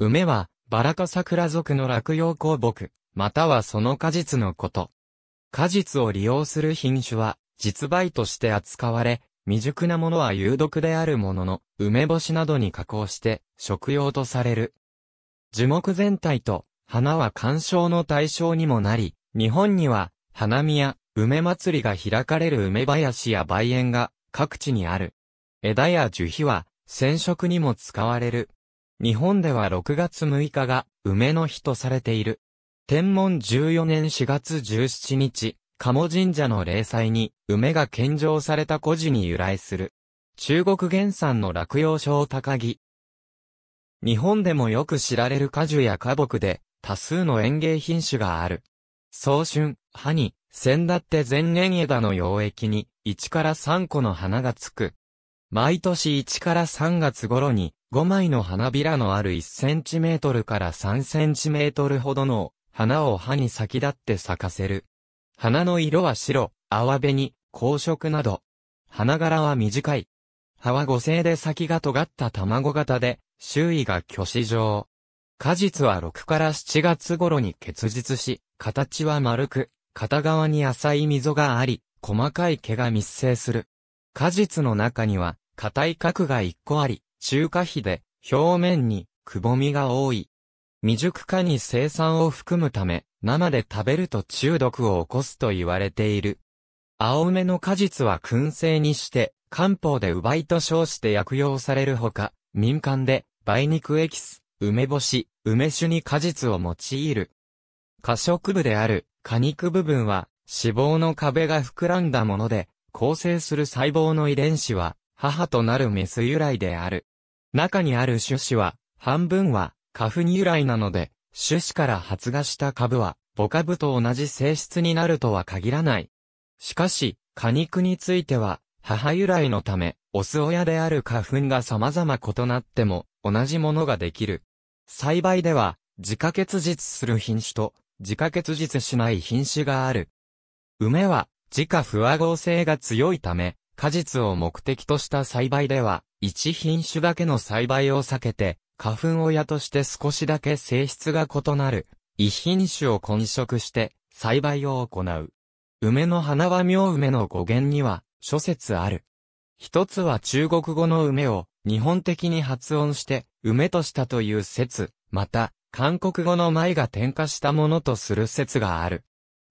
梅は、バラ科桜属の落葉鉱木、またはその果実のこと。果実を利用する品種は、実売として扱われ、未熟なものは有毒であるものの、梅干しなどに加工して、食用とされる。樹木全体と、花は干渉の対象にもなり、日本には、花見や、梅祭りが開かれる梅林や梅園が、各地にある。枝や樹皮は、染色にも使われる。日本では6月6日が梅の日とされている。天文14年4月17日、鴨神社の霊祭に梅が献上された古事に由来する。中国原産の落葉小高木。日本でもよく知られる果樹や花木で多数の園芸品種がある。早春、葉に、先だって前年枝の溶液に1から3個の花がつく。毎年1から3月頃に、5枚の花びらのある1センチメートルから3センチメートルほどの花を葉に先立って咲かせる。花の色は白、泡紅、紅色など。花柄は短い。葉は五星で先が尖った卵型で、周囲が巨子状。果実は6から7月頃に結実し、形は丸く、片側に浅い溝があり、細かい毛が密生する。果実の中には、硬い核が1個あり、中華比で表面にくぼみが多い。未熟化に生産を含むため、生で食べると中毒を起こすと言われている。青梅の果実は燻製にして、漢方で奪いと称して薬用されるほか、民間で梅肉エキス、梅干し、梅酒に果実を用いる。過食部である果肉部分は脂肪の壁が膨らんだもので、構成する細胞の遺伝子は母となるメス由来である。中にある種子は、半分は、花粉由来なので、種子から発芽した株は、母株と同じ性質になるとは限らない。しかし、果肉については、母由来のため、オス親である花粉が様々異なっても、同じものができる。栽培では、自家結実する品種と、自家結実しない品種がある。梅は、自家不和合性が強いため、果実を目的とした栽培では、一品種だけの栽培を避けて、花粉親として少しだけ性質が異なる、一品種を混色して、栽培を行う。梅の花は妙梅の語源には、諸説ある。一つは中国語の梅を、日本的に発音して、梅としたという説、また、韓国語の舞が添加したものとする説がある。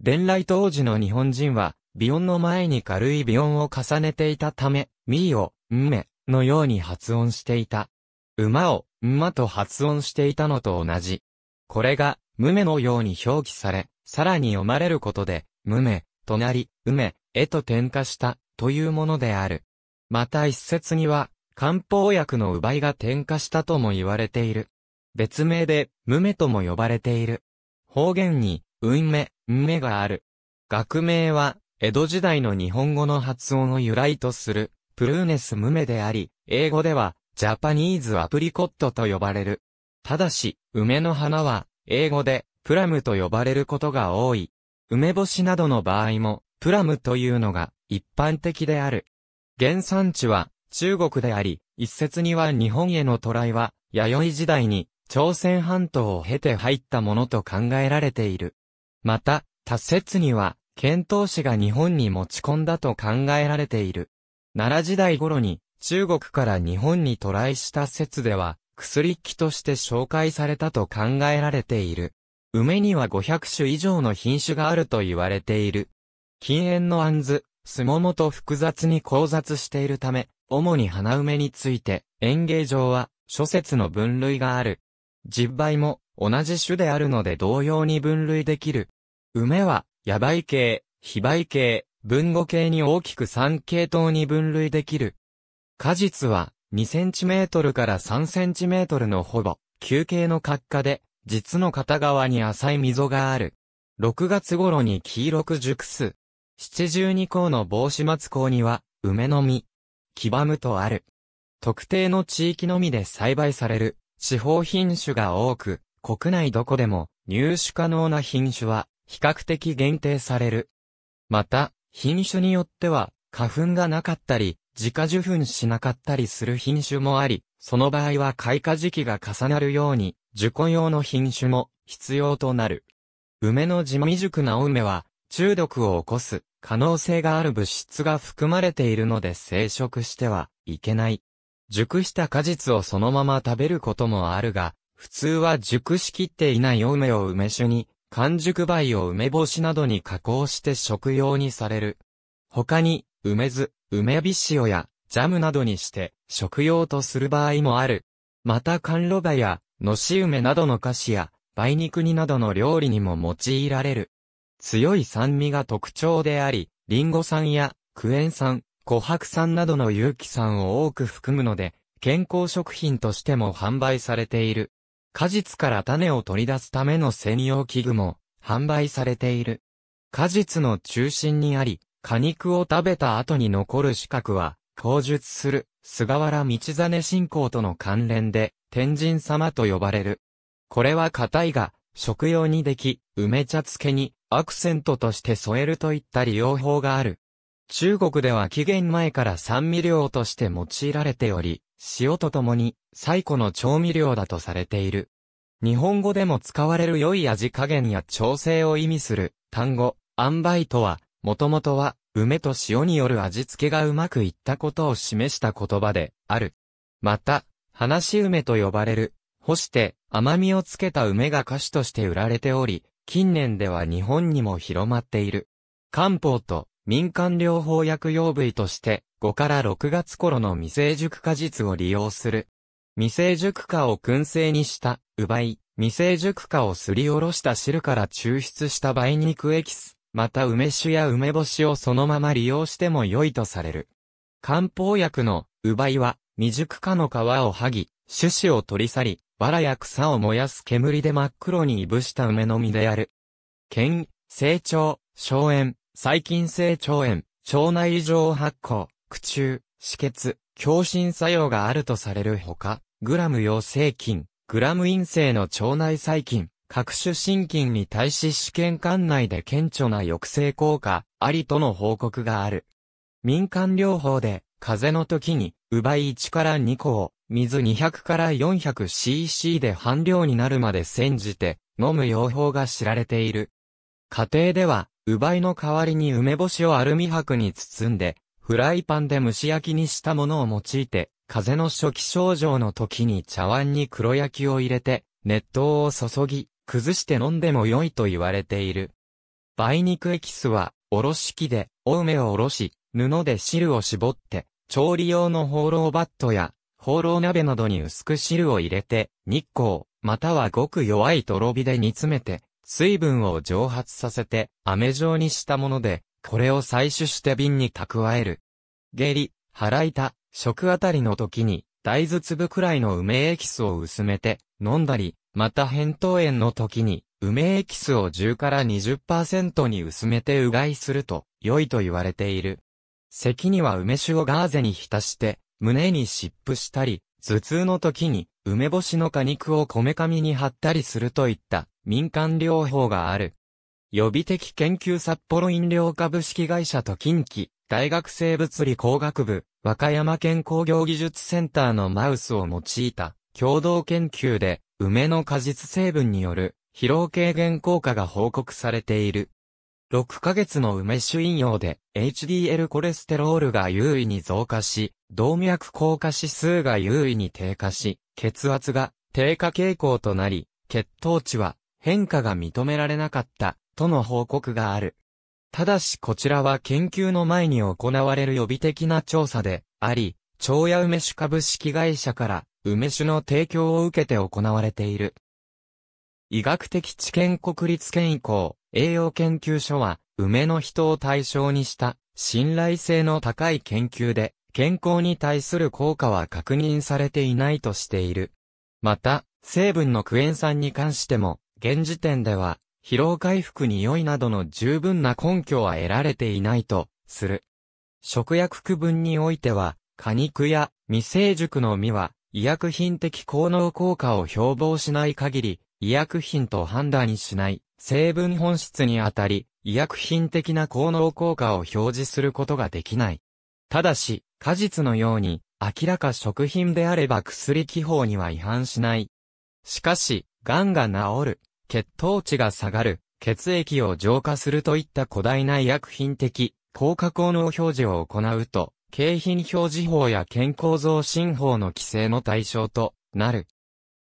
伝来当時の日本人は、鼻音の前に軽い鼻音を重ねていたため、みーを、んめ、のように発音していた。馬を、んまと発音していたのと同じ。これが、むめのように表記され、さらに読まれることで、むめ、となり、うめ、へと転化した、というものである。また一説には、漢方薬の奪いが転化したとも言われている。別名で、むめとも呼ばれている。方言に、うんめ、んめがある。学名は、江戸時代の日本語の発音を由来とする、プルーネスムメであり、英語では、ジャパニーズアプリコットと呼ばれる。ただし、梅の花は、英語で、プラムと呼ばれることが多い。梅干しなどの場合も、プラムというのが、一般的である。原産地は、中国であり、一説には日本への渡来は、弥生時代に、朝鮮半島を経て入ったものと考えられている。また、多説には、遣唐使が日本に持ち込んだと考えられている。奈良時代頃に中国から日本に渡来した説では、薬器として紹介されたと考えられている。梅には500種以上の品種があると言われている。禁煙の暗図、すももと複雑に交雑しているため、主に花梅について、園芸上は諸説の分類がある。実梅も同じ種であるので同様に分類できる。梅は野イ系、非イ系、文語系に大きく3系統に分類できる。果実は 2cm から 3cm のほぼ、球形の角化で、実の片側に浅い溝がある。6月頃に黄色く熟す。72項の帽子松項には、梅の実、黄ばむとある。特定の地域のみで栽培される、地方品種が多く、国内どこでも入手可能な品種は比較的限定される。また、品種によっては、花粉がなかったり、自家受粉しなかったりする品種もあり、その場合は開花時期が重なるように、受粉用の品種も必要となる。梅の地未熟な梅は、中毒を起こす可能性がある物質が含まれているので生食してはいけない。熟した果実をそのまま食べることもあるが、普通は熟しきっていないお梅を梅酒に完熟梅を梅干しなどに加工して食用にされる。他に、梅酢、梅びしおや、ジャムなどにして食用とする場合もある。また甘露梅や、のし梅などの菓子や、梅肉煮などの料理にも用いられる。強い酸味が特徴であり、リンゴ酸やクエン酸、琥珀酸などの有機酸を多く含むので、健康食品としても販売されている。果実から種を取り出すための専用器具も販売されている。果実の中心にあり、果肉を食べた後に残る資格は、口述する、菅原道真信仰との関連で、天神様と呼ばれる。これは硬いが、食用にでき、梅茶漬けに、アクセントとして添えるといった利用法がある。中国では紀元前から酸味料として用いられており、塩とともに最古の調味料だとされている。日本語でも使われる良い味加減や調整を意味する単語、塩梅とは、もともとは、梅と塩による味付けがうまくいったことを示した言葉である。また、話梅と呼ばれる、干して甘みをつけた梅が菓子として売られており、近年では日本にも広まっている。漢方と民間療法薬用部位として5から6月頃の未成熟果実を利用する。未成熟果を燻製にした、奪い、未成熟果をすりおろした汁から抽出した梅肉エキス、また梅酒や梅干しをそのまま利用しても良いとされる。漢方薬の、奪いは、未熟果の皮を剥ぎ、種子を取り去り、藁や草を燃やす煙で真っ黒にいぶした梅の実である。腱、成長、消炎、細菌性腸炎、腸内異常発酵、苦中、止血、強心作用があるとされるほか、グラム陽性菌、グラム陰性の腸内細菌、各種心菌に対し試験管内で顕著な抑制効果、ありとの報告がある。民間療法で、風邪の時に、奪い1から2個を、水200から 400cc で半量になるまで煎じて、飲む用法が知られている。家庭では、うばいの代わりに梅干しをアルミ箔に包んで、フライパンで蒸し焼きにしたものを用いて、風邪の初期症状の時に茶碗に黒焼きを入れて、熱湯を注ぎ、崩して飲んでも良いと言われている。梅肉エキスは、おろし器で、お梅をおろし、布で汁を絞って、調理用のホーローバットや、ホーロー鍋などに薄く汁を入れて、日光、またはごく弱いとろ火で煮詰めて、水分を蒸発させて、飴状にしたもので、これを採取して瓶に蓄える。下痢、腹痛、食あたりの時に、大豆粒くらいの梅エキスを薄めて、飲んだり、また扁桃炎の時に、梅エキスを10から20%に薄めてうがいすると、良いと言われている。咳には梅酒をガーゼに浸して、胸に湿布したり、頭痛の時に、梅干しの果肉をこめかみに貼ったりするといった民間療法がある。予備的研究札幌飲料株式会社と近畿、大学生物理工学部、和歌山県工業技術センターのマウスを用いた共同研究で、梅の果実成分による疲労軽減効果が報告されている。6ヶ月の梅酒飲用で HDL コレステロールが優位に増加し、動脈硬化指数が優位に低下し、血圧が低下傾向となり、血糖値は変化が認められなかったとの報告がある。ただしこちらは研究の前に行われる予備的な調査であり、蝶屋梅酒株式会社から梅酒の提供を受けて行われている。医学的知見国立研以降、栄養研究所は、梅の人を対象にした信頼性の高い研究で、健康に対する効果は確認されていないとしている。また、成分のクエン酸に関しても、現時点では疲労回復に良いなどの十分な根拠は得られていないと、する。食薬区分においては、果肉や未成熟の実は、医薬品的効能効果を標榜しない限り、医薬品と判断しない成分本質にあたり、医薬品的な効能効果を表示することができない。ただし、果実のように、明らか食品であれば薬気泡には違反しない。しかし、癌が治る、血糖値が下がる、血液を浄化するといった古代な医薬品的、効果効能表示を行うと、景品表示法や健康増進法の規制の対象となる。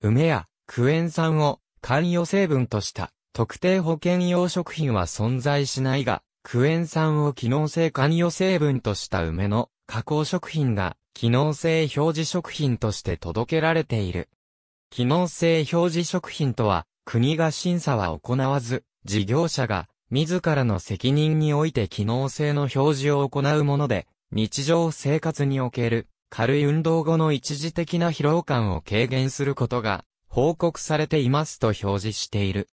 梅やクエン酸を関与成分とした特定保健用食品は存在しないが、クエン酸を機能性関与成分とした梅の加工食品が機能性表示食品として届けられている。機能性表示食品とは、国が審査は行わず、事業者が自らの責任において機能性の表示を行うもので、日常生活における軽い運動後の一時的な疲労感を軽減することが報告されていますと表示している。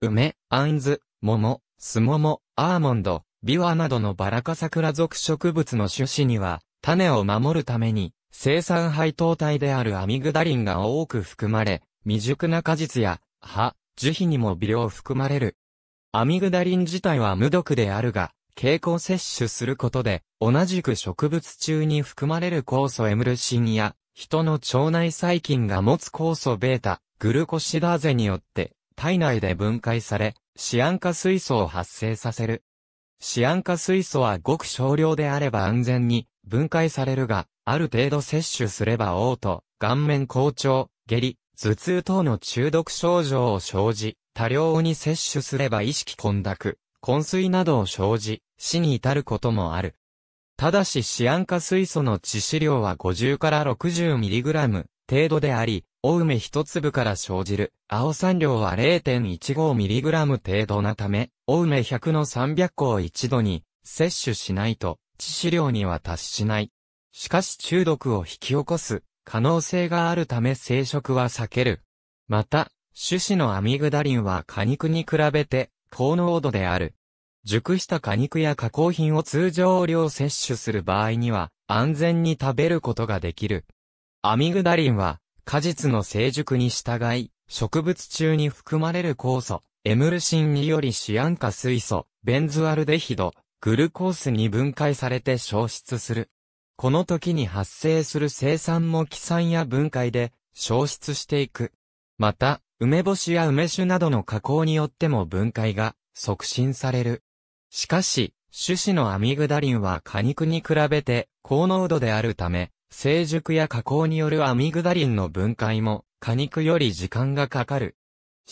梅、アンズ、桃、スモモ、アーモンド、ビワなどのバラ科桜属植物の種子には、種を守るために、生産配当体であるアミグダリンが多く含まれ、未熟な果実や葉、樹皮にも微量含まれる。アミグダリン自体は無毒であるが、経口摂取することで、同じく植物中に含まれる酵素エムルシンや、人の腸内細菌が持つ酵素ベータ、グルコシダーゼによって、体内で分解され、シアン化水素を発生させる。シアン化水素はごく少量であれば安全に分解されるが、ある程度摂取すれば嘔吐、顔面好調、下痢、頭痛等の中毒症状を生じ、多量に摂取すれば意識混濁、昏睡などを生じ、死に至ることもある。ただしシアン化水素の致死量は50から 60mg 程度であり、お梅一粒から生じる、青酸量は 0.15mg 程度なため、お梅100の300個を一度に摂取しないと、致死量には達しない。しかし中毒を引き起こす可能性があるため生殖は避ける。また、種子のアミグダリンは果肉に比べて高濃度である。熟した果肉や加工品を通常量摂取する場合には安全に食べることができる。アミグダリンは果実の成熟に従い、植物中に含まれる酵素、エムルシンによりシアン化水素、ベンズアルデヒド、グルコースに分解されて消失する。この時に発生する生産も気産や分解で消失していく。また、梅干しや梅酒などの加工によっても分解が促進される。しかし、種子のアミグダリンは果肉に比べて高濃度であるため、成熟や加工によるアミグダリンの分解も果肉より時間がかかる。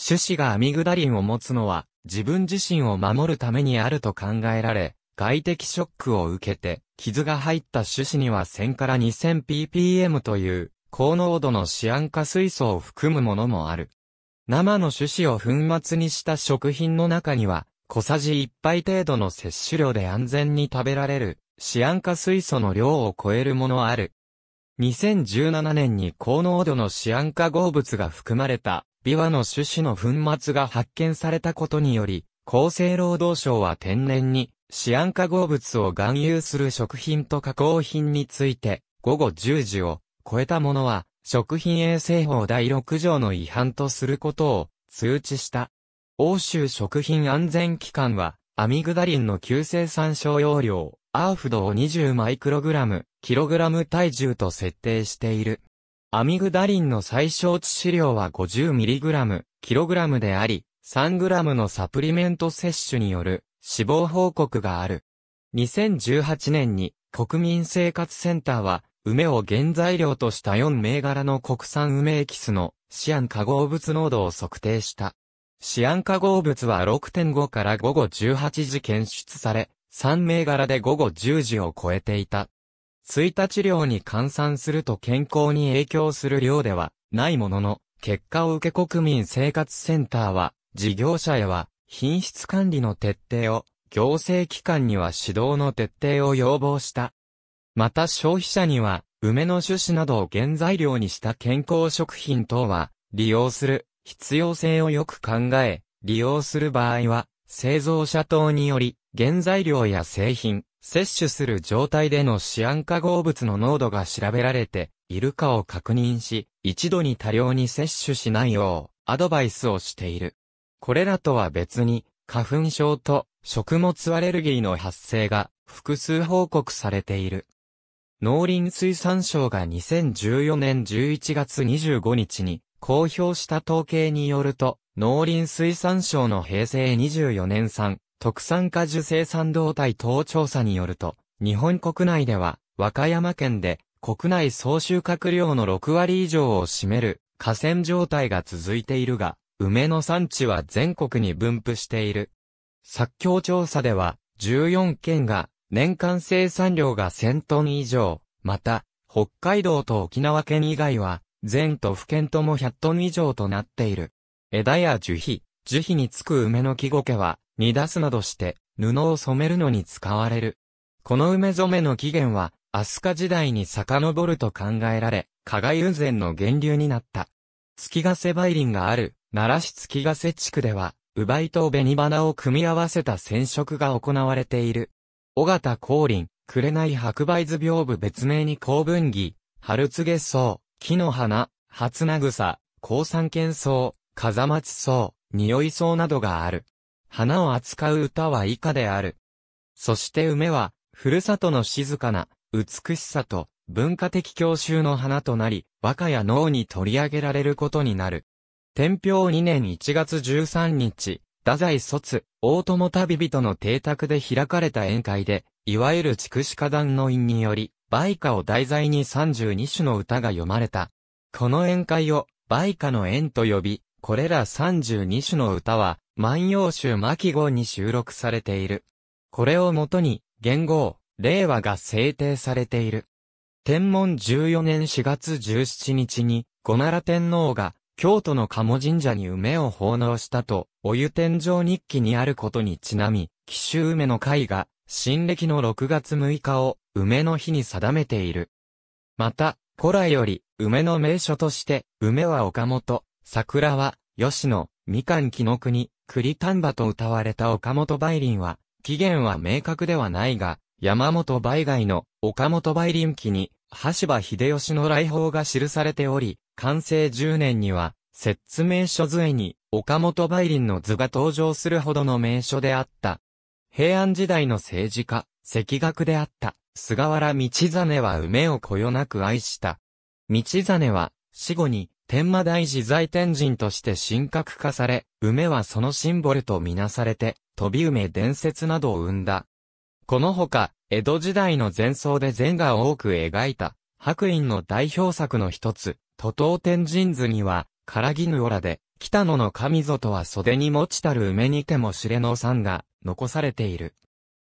種子がアミグダリンを持つのは自分自身を守るためにあると考えられ、外的ショックを受けて傷が入った種子には1000から 2000ppm という高濃度のシアン化水素を含むものもある。生の種子を粉末にした食品の中には、小さじ1杯程度の摂取量で安全に食べられる、シアン化水素の量を超えるものある。2017年に高濃度のシアン化合物が含まれた、ビワの種子の粉末が発見されたことにより、厚生労働省は天然に、シアン化合物を含有する食品と加工品について、午後10時を超えたものは、食品衛生法第6条の違反とすることを通知した。欧州食品安全機関は、アミグダリンの急性酸症容量、アーフドを20マイクログラム、キログラム体重と設定している。アミグダリンの最小致死量は5 0ラム、キログラムであり、3ムのサプリメント摂取による死亡報告がある。2018年に国民生活センターは、梅を原材料とした4銘柄の国産梅エキスのシアン化合物濃度を測定した。シアン化合物は6.5から午後18時検出され、3銘柄で午後10時を超えていた。1日量に換算すると健康に影響する量ではないものの、結果を受け国民生活センターは、事業者へは、品質管理の徹底を、行政機関には指導の徹底を要望した。また消費者には、梅の種子などを原材料にした健康食品等は、利用する必要性をよく考え、利用する場合は、製造者等により、原材料や製品、摂取する状態でのシアン化合物の濃度が調べられているかを確認し、一度に多量に摂取しないようアドバイスをしている。これらとは別に、花粉症と食物アレルギーの発生が複数報告されている。農林水産省が2014年11月25日に公表した統計によると、農林水産省の平成24年産特産化受精産動態等調査によると、日本国内では和歌山県で国内総収穫量の6割以上を占める河川状態が続いているが、梅の産地は全国に分布している。作況調査では、14県が年間生産量が1000トン以上、また、北海道と沖縄県以外は、全都府県とも100トン以上となっている。枝や樹皮、樹皮につく梅の木けは、煮出すなどして、布を染めるのに使われる。この梅染めの起源は、飛鳥時代に遡ると考えられ、加賀友禅の源流になった。月ヶ瀬梅林がある、奈良市月ヶ瀬地区では、ウバイと紅花を組み合わせた染色が行われている。尾形光林、紅白梅図屏風別名に光文儀、春告草、木の花、初名草、高山剣草、風松草、匂い草などがある。花を扱う歌は以下である。そして梅は、ふるさとの静かな、美しさと、文化的郷愁の花となり、和歌や脳に取り上げられることになる。天平2年1月13日、太宰卒、大友旅人の邸宅で開かれた宴会で、いわゆる筑紫歌壇の院により、梅花を題材に32首の歌が読まれた。この宴会を、梅花の宴と呼び、これら32首の歌は、万葉集巻号に収録されている。これをもとに、元号、令和が制定されている。天文14年4月17日に、五奈良天皇が、京都の鴨神社に梅を奉納したと、お湯天井日記にあることにちなみ、紀州梅の会が、新暦の6月6日を、梅の日に定めている。また、古来より、梅の名所として、梅は岡本、桜は、吉野、みかん木の国、栗丹波と歌われた岡本梅林は、起源は明確ではないが、山本梅外の岡本梅林記に、橋場秀吉の来訪が記されており、完成10年には、説明書随に、岡本梅林の図が登場するほどの名所であった。平安時代の政治家、赤学であった、菅原道真は梅をこよなく愛した。道真は、死後に、天馬大寺在天神として神格化され、梅はそのシンボルとみなされて、飛び梅伝説などを生んだ。このほか、江戸時代の前奏で禅が多く描いた、白隠の代表作の一つ、徒党天神図には、唐木のぬおらで、北野の神ぞとは袖に持ちたる梅にても知れの山が、残されている。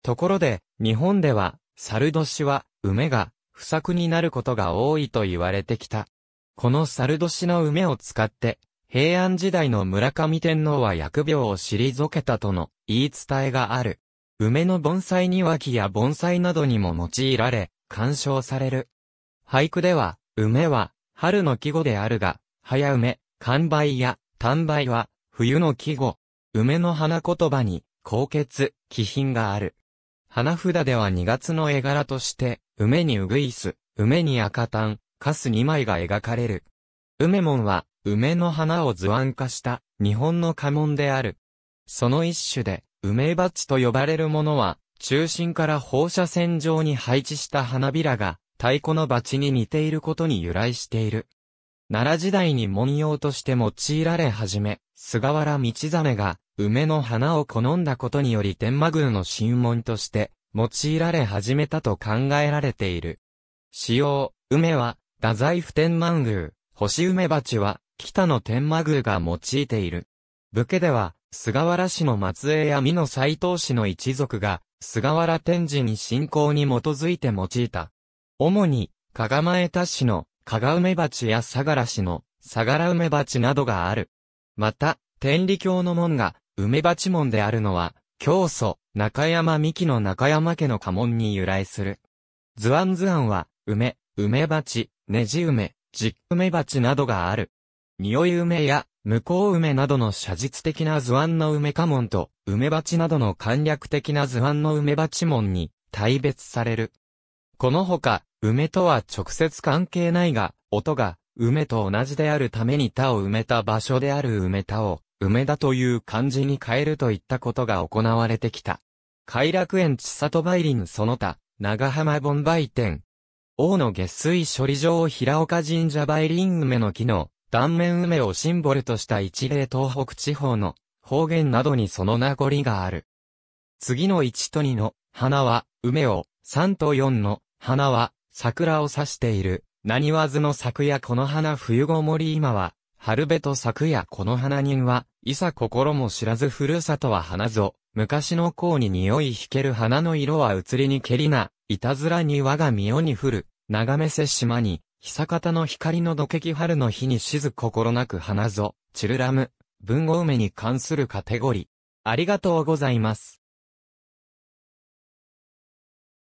ところで、日本では、猿年は、梅が、不作になることが多いと言われてきた。この猿年の梅を使って、平安時代の村上天皇は疫病を退けたとの言い伝えがある。梅の盆栽に木や盆栽などにも用いられ、鑑賞される。俳句では、梅は、春の季語であるが、早梅、完売や、短売は、冬の季語。梅の花言葉に、高血、気品がある。花札では2月の絵柄として、梅にうぐいす、梅に赤炭、カス2枚が描かれる。梅門は、梅の花を図案化した日本の家紋である。その一種で、梅鉢と呼ばれるものは、中心から放射線状に配置した花びらが太鼓のバチに似ていることに由来している。奈良時代に文様として用いられ始め、菅原道真が梅の花を好んだことにより天満宮の神門として用いられ始めたと考えられている。使用、梅は、太宰府天満宮、星梅鉢は、北の天満宮が用いている。武家では、菅原氏の末裔や美濃斎藤氏の一族が、菅原天神に信仰に基づいて用いた、主に、加賀前田市の、加賀梅鉢や相良市の、相良梅鉢などがある。また、天理教の門が、梅鉢門であるのは、教祖、中山美紀の中山家の家紋に由来する。図案図案は、梅、梅鉢、ねじ梅、実梅鉢などがある。匂い梅や、向こう梅などの写実的な図案の梅家紋と、梅鉢などの簡略的な図案の梅鉢門に、大別される。このほか、梅とは直接関係ないが、音が、梅と同じであるために他を埋めた場所である梅田を、梅田という漢字に変えるといったことが行われてきた。偕楽園千里梅林その他、長浜盆梅店。王の下水処理場平岡神社梅林梅の木の断面梅をシンボルとした一例東北地方の方言などにその名残がある。次の1と2の花は梅を、3と4の花は桜を指している。何わずの昨夜この花冬ごもり今は、春べと昨夜この花人は、いさ心も知らずふるさとは花ぞ。昔の甲に匂い引ける花の色は移りにけりな、いたずらに我が身をに降る、眺めせ島に、久方の光の土き春の日に静心なく花ぞ、チルラム、文豪梅に関するカテゴリー。ありがとうございます。